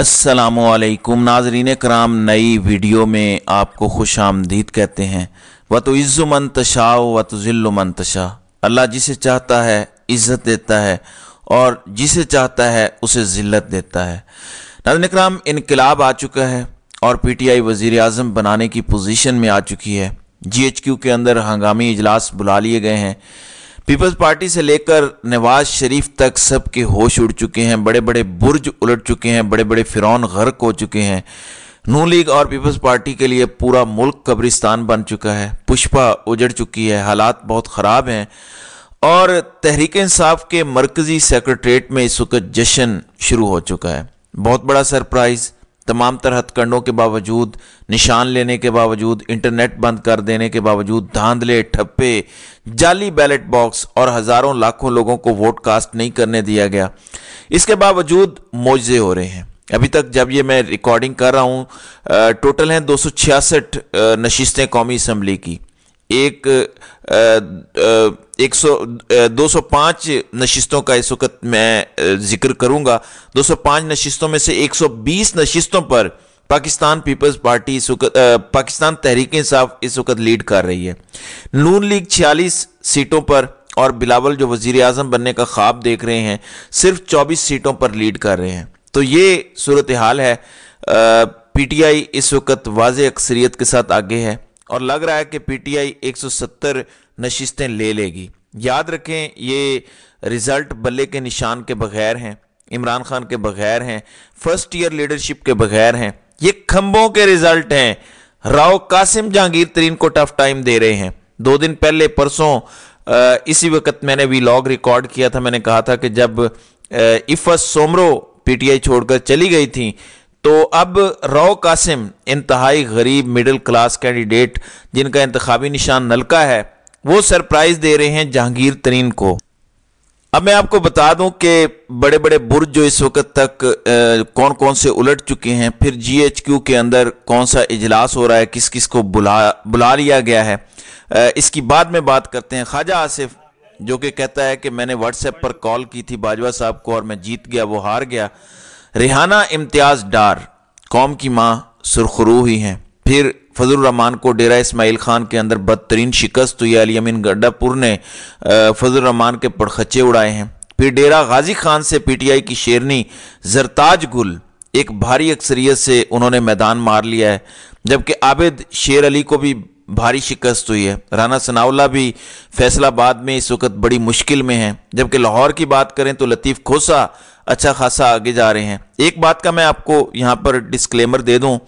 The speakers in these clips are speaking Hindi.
असलकुम नाजरीन कराम नई वीडियो में आपको खुश आमदीद कहते हैं व तो इज़्ज़ुमन तशा व तो ज़िल्लुमन तशा अल्लाह जिसे चाहता है इज़्ज़त देता है और जिसे चाहता है उसे ज़िल्लत देता है नाजरन कराम इनकलाब आ चुका है और पी टी आई वज़ी अजम बनाने की पोजीशन में आ चुकी है जी एच क्यू के अंदर हंगामी इजलास बुला लिए गए हैं पीपल्स पार्टी से लेकर नवाज शरीफ तक सबके होश उड़ चुके हैं बड़े बड़े बुर्ज उलट चुके हैं बड़े बड़े फिरौन गर्क हो चुके हैं नू लीग और पीपल्स पार्टी के लिए पूरा मुल्क कब्रिस्तान बन चुका है पुष्पा उजड़ चुकी है हालात बहुत ख़राब हैं और तहरीक इंसाफ के मरकज़ी सेक्रट्रेट में इस वक्त जश्न शुरू हो चुका है बहुत बड़ा सरप्राइज़ तमाम तरह हथकंडों के बावजूद निशान लेने के बावजूद इंटरनेट बंद कर देने के बावजूद धांधले ठप्पे जाली बैलेट बॉक्स और हज़ारों लाखों लोगों को वोट कास्ट नहीं करने दिया गया इसके बावजूद मुआवजे हो रहे हैं अभी तक जब ये मैं रिकॉर्डिंग कर रहा हूँ टोटल हैं दो सौ छियासठ नशिस्तें कौमी असम्बली की एक आ, आ, एक सौ नशिस्तों का इस वक्त मैं जिक्र करूंगा 205 नशिस्तों में से 120 नशिस्तों पर पाकिस्तान पीपल्स पार्टी इस वक्त पाकिस्तान तहरीक इंसाफ इस वक्त लीड कर रही है नून लीग 46 सीटों पर और बिलावल जो वजीर आजम बनने का ख्वाब देख रहे हैं सिर्फ 24 सीटों पर लीड कर रहे हैं तो ये सूरत हाल है पीटीआई इस वक्त वाज अक्सरीत के साथ आगे है और लग रहा है कि पीटीआई 170 नशिस्तें ले लेगी याद रखें ये रिज़ल्ट बल्ले के निशान के बगैर हैं इमरान खान के बगैर हैं फर्स्ट ईयर लीडरशिप के बगैर हैं ये खम्बों के रिज़ल्ट हैं राव कासिम जहांगीर तरीन को टफ टाइम दे रहे हैं दो दिन पहले परसों इसी वक्त मैंने वीलॉग रिकॉर्ड किया था मैंने कहा था कि जब इफस सोमरो पीटीआई छोड़कर चली गई थी तो अब राव कासिम इंतहाई गरीब मिडिल क्लास कैंडिडेट जिनका इंतबी निशान नलका है वो सरप्राइज दे रहे हैं जहांगीर तरीन को अब मैं आपको बता दूं कि बड़े बड़े बुर्ज जो इस वक्त तक कौन कौन से उलट चुके हैं फिर जीएचक्यू के अंदर कौन सा इजलास हो रहा है किस किस को बुला बुला लिया गया है इसकी बाद में बात करते हैं ख्वाजा आसिफ जो कि कहता है कि मैंने व्हाट्सएप पर कॉल की थी बाजवा साहब को और मैं जीत गया वो हार गया रिहाना इम्तियाज डार कौम की माँ सुरखरू ही हैं फिर रहमान को डेरा इसमाइल खान के अंदर बदतरीन शिकस्त हुई अली अमीन गड्डापुर ने फजल रहमान के पड़खचे उड़ाए हैं फिर डेरा गाजी खान से पीटीआई की शेरनी जरताज गुल एक भारी अक्सरियत से उन्होंने मैदान मार लिया है जबकि आबिद शेर अली को भी भारी शिकस्त हुई है राना सनावला भी फैसलाबाद में इस वक्त बड़ी मुश्किल में है जबकि लाहौर की बात करें तो लतीफ़ खोसा अच्छा खासा आगे जा रहे हैं एक बात का मैं आपको यहाँ पर डिस्क्लेमर दे दूँ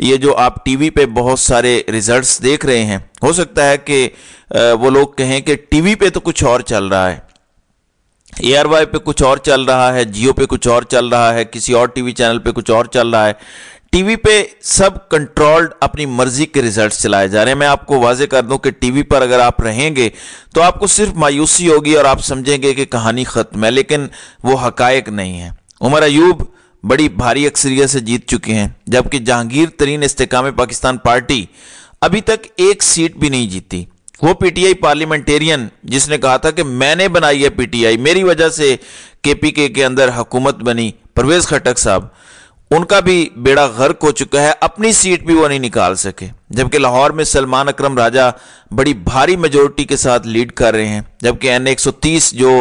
ये जो आप टीवी पे बहुत सारे रिजल्ट्स देख रहे हैं हो सकता है कि वो लोग कहें कि टीवी पे तो कुछ और चल रहा है ए पे कुछ और चल रहा है जियो पे कुछ और चल रहा है किसी और टीवी चैनल पे कुछ और चल रहा है टीवी पे सब कंट्रोल्ड अपनी मर्जी के रिजल्ट चलाए जा रहे हैं मैं आपको वाजे कर दूं कि टीवी पर अगर आप रहेंगे तो आपको सिर्फ मायूसी होगी और आप समझेंगे कि कहानी ख़त्म है लेकिन वो हकायक नहीं है उमर अयूब बड़ी भारी अक्सरियत से जीत चुके हैं जबकि जहांगीर तरीन इस्तेकाम पाकिस्तान पार्टी अभी तक एक सीट भी नहीं जीती वो पीटीआई पार्लियामेंटेरियन जिसने कहा था कि मैंने बनाई है पीटीआई मेरी वजह से केपीके के अंदर हुकूमत बनी परवेज खटक साहब उनका भी बेड़ा गर्क हो चुका है अपनी सीट भी वो नहीं निकाल सके जबकि लाहौर में सलमान अकरम राजा बड़ी भारी मेजोरिटी के साथ लीड कर रहे हैं जबकि एन एक सौ तीस जो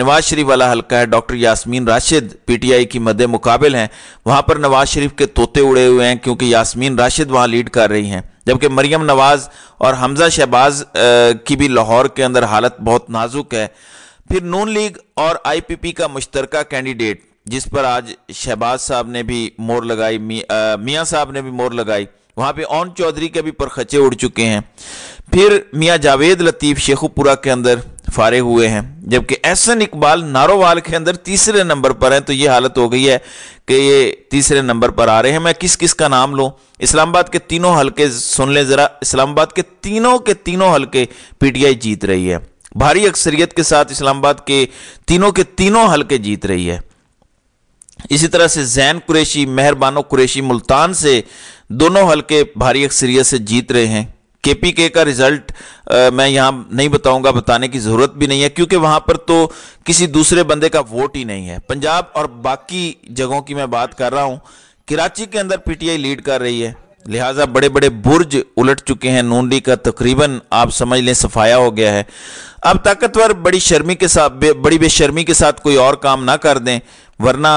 नवाज शरीफ वाला हल्का है doctor Yasmin Rashid P T I की मदे मुकाबल हैं वहाँ पर नवाज शरीफ के तोते उड़े हुए हैं क्योंकि यासमीन राशिद वहां लीड कर रही हैं जबकि मरियम नवाज़ और हमजा शहबाज की भी लाहौर के अंदर हालत बहुत नाजुक है फिर नून लीग और आई पी पी का मुश्तरका कैंडिडेट जिस पर आज शहबाज साहब ने भी मोर लगाई मियाँ साहब ने भी मोर लगाई वहाँ पे ओन चौधरी के भी परखचे उड़ चुके हैं फिर मियाँ जावेद लतीफ़ शेखुपुरा के अंदर फारे हुए हैं जबकि एहसन इकबाल नारोवाल के अंदर तीसरे नंबर पर हैं तो ये हालत हो गई है कि ये तीसरे नंबर पर आ रहे हैं मैं किस किस का नाम लूँ इस्लामाबाद के तीनों हल्के सुन लें ज़रा इस्लामाबाद के तीनों के तीनों हलके पीटीआई जीत रही है भारी अक्सरियत के साथ इस्लामाबाद के तीनों के तीनों हल्के जीत रही है इसी तरह से जैन कुरेशी मेहरबानो कुरेशी मुल्तान से दोनों हल्के भारी अक्सरियत से जीत रहे हैं केपीके का रिजल्ट आ, मैं यहां नहीं बताऊंगा बताने की ज़रूरत भी नहीं है क्योंकि वहां पर तो किसी दूसरे बंदे का वोट ही नहीं है पंजाब और बाकी जगहों की मैं बात कर रहा हूँ कराची के अंदर पीटीआई लीड कर रही है लिहाजा बड़े बड़े बुर्ज उलट चुके हैं नून लीग का तकरीबन आप समझ लें सफाया हो गया है अब ताकतवर बड़ी शर्मी के साथ बड़ी बेशर्मी के साथ कोई और काम ना कर दें वरना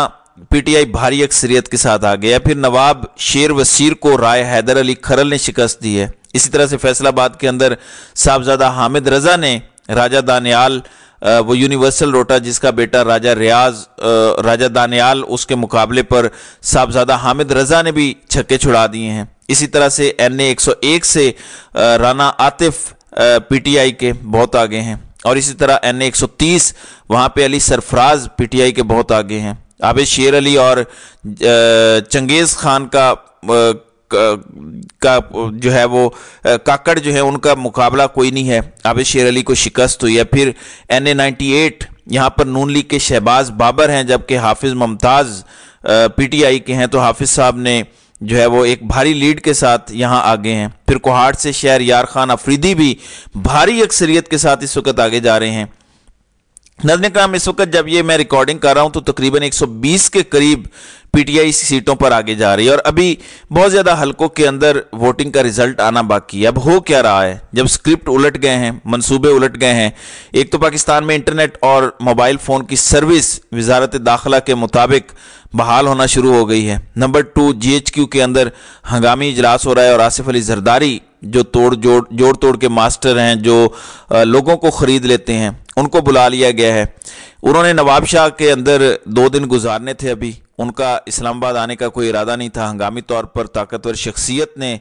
पीटीआई भारी अक्सरियत के साथ आ गया फिर नवाब शेर वसीर को राय हैदर अली खरल ने शिकस्त दी है इसी तरह से फैसलाबाद के अंदर साहबजादा हामिद रजा ने राजा दानियाल वो यूनिवर्सल रोटा जिसका बेटा राजा रियाज राजा दानियाल उसके मुकाबले पर साहबजादा हामिद रजा ने भी छक्के छुड़ा दिए हैं इसी तरह से एन ए से राना आतिफ पीटीआई के बहुत आगे हैं और इसी तरह एन ए वहां पे अली सरफराज पीटीआई के बहुत आगे हैं आबिद शेर अली और चंगेज़ खान का का जो है वो काकड़ जो है उनका मुकाबला कोई नहीं है आबिद शेर अली को शिकस्त हुई है फिर एन ए नाइन्टी एट यहाँ पर नून लीग के शहबाज बाबर हैं जबकि हाफिज़ मुमताज़ पीटीआई के हैं तो हाफिज़ साहब ने जो है वो एक भारी लीड के साथ यहाँ आगे हैं फिर कुहाड़ से शहर यार खान अफरीदी भी भारी अक्सरियत के साथ इस वक्त आगे जा रहे हैं नजन कराम इस वक्त जब ये मैं रिकॉर्डिंग कर रहा हूं तो तकरीबन 120 के करीब पीटीआई सीटों पर आगे जा रही है और अभी बहुत ज़्यादा हलकों के अंदर वोटिंग का रिजल्ट आना बाकी है अब हो क्या रहा है जब स्क्रिप्ट उलट गए हैं मंसूबे उलट गए हैं एक तो पाकिस्तान में इंटरनेट और मोबाइल फ़ोन की सर्विस वजारत दाखिला के मुताबिक बहाल होना शुरू हो गई है नंबर टू जीएचक्यू के अंदर हंगामी इजलास हो रहा है और आसिफ अली जरदारी जो तोड़ जोड़ जोड़ तोड़ के मास्टर हैं जो लोगों को ख़रीद लेते हैं उनको बुला लिया गया है उन्होंने नवाब शाह के अंदर दो दिन गुजारने थे अभी उनका इस्लामाबाद आने का कोई इरादा नहीं था हंगामी तौर पर ताकतवर शख्सियत ने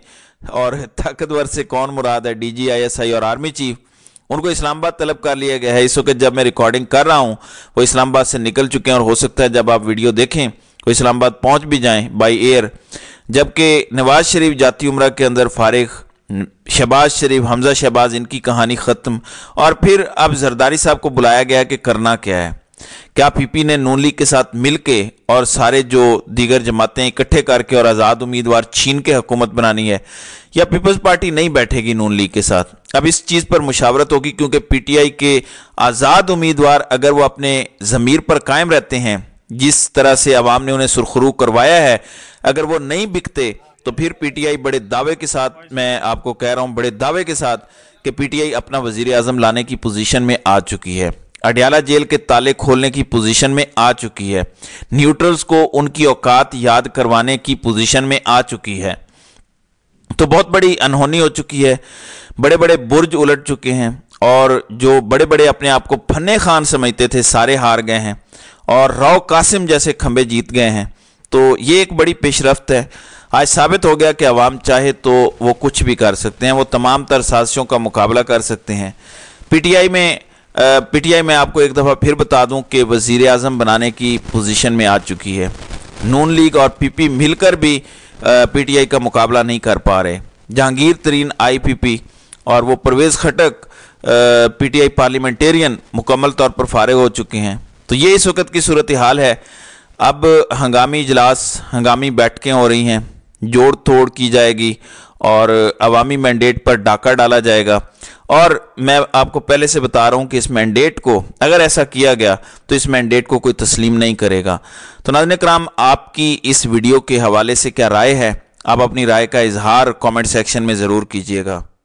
और ताकतवर से कौन मुराद है D G I S I और आर्मी चीफ उनको इस्लामाबाद तलब कर लिया गया है इस वक्त जब मैं रिकॉर्डिंग कर रहा हूँ वो इस्लामाबाद से निकल चुके हैं और हो सकता है जब आप वीडियो देखें तो इस्लामाबाद पहुँच भी जाएँ बाई एयर जबकि नवाज शरीफ जाती उम्र के अंदर फारिग शहबाज शरीफ हमज़ा शहबाज इनकी कहानी ख़त्म और फिर अब जरदारी साहब को बुलाया गया कि करना क्या है क्या पीपी ने नून लीग के साथ मिलके और सारे जो दीगर जमातें इकट्ठे करके और आज़ाद उम्मीदवार छीन के हुकूमत बनानी है या पीपल्स पार्टी नहीं बैठेगी नून लीग के साथ अब इस चीज़ पर मुशावरत होगी क्योंकि पीटीआई के आज़ाद उम्मीदवार अगर वो अपने ज़मीर पर कायम रहते हैं जिस तरह से अवाम ने उन्हें सुरखरू करवाया है अगर वो नहीं बिकते तो फिर पीटीआई बड़े दावे के साथ मैं आपको कह रहा हूं बड़े दावे के साथ कि पीटीआई अपना वजीर अजम लाने की पोजीशन में आ चुकी है अडयाला जेल के ताले खोलने की पोजीशन में आ चुकी है न्यूट्रल्स को उनकी औकात याद करवाने की पोजीशन में आ चुकी है तो बहुत बड़ी अनहोनी हो चुकी है बड़े बड़े बुर्ज उलट चुके हैं और जो बड़े बड़े अपने आप को फन्ने खान समझते थे सारे हार गए हैं और राव कासिम जैसे खंबे जीत गए हैं तो ये एक बड़ी पेशरफ है आज साबित हो गया कि अवाम चाहे तो वो कुछ भी कर सकते हैं वो तमाम तर साजिशों का मुकाबला कर सकते हैं पीटीआई में पीटीआई में आपको एक दफ़ा फिर बता दूं कि वज़ी अजम बनाने की पोजीशन में आ चुकी है नून लीग और पीपी मिलकर भी पीटीआई का मुकाबला नहीं कर पा रहे जहांगीर तरीन आईपीपी और वो परवेज़ खटक पीटीआई पार्लियामेंटेरियन मुकम्मल तौर पर फारग हो चुके हैं तो ये इस वक्त की सूरत हाल है अब हंगामी इजलास हंगामी बैठकें हो रही हैं जोड़ तोड़ की जाएगी और अवामी मैंडेट पर डाका डाला जाएगा और मैं आपको पहले से बता रहा हूँ कि इस मैंडेट को अगर ऐसा किया गया तो इस मैंडेट को कोई तस्लीम नहीं करेगा तो नाजन कराम आपकी इस वीडियो के हवाले से क्या राय है आप अपनी राय का इजहार कमेंट सेक्शन में ज़रूर कीजिएगा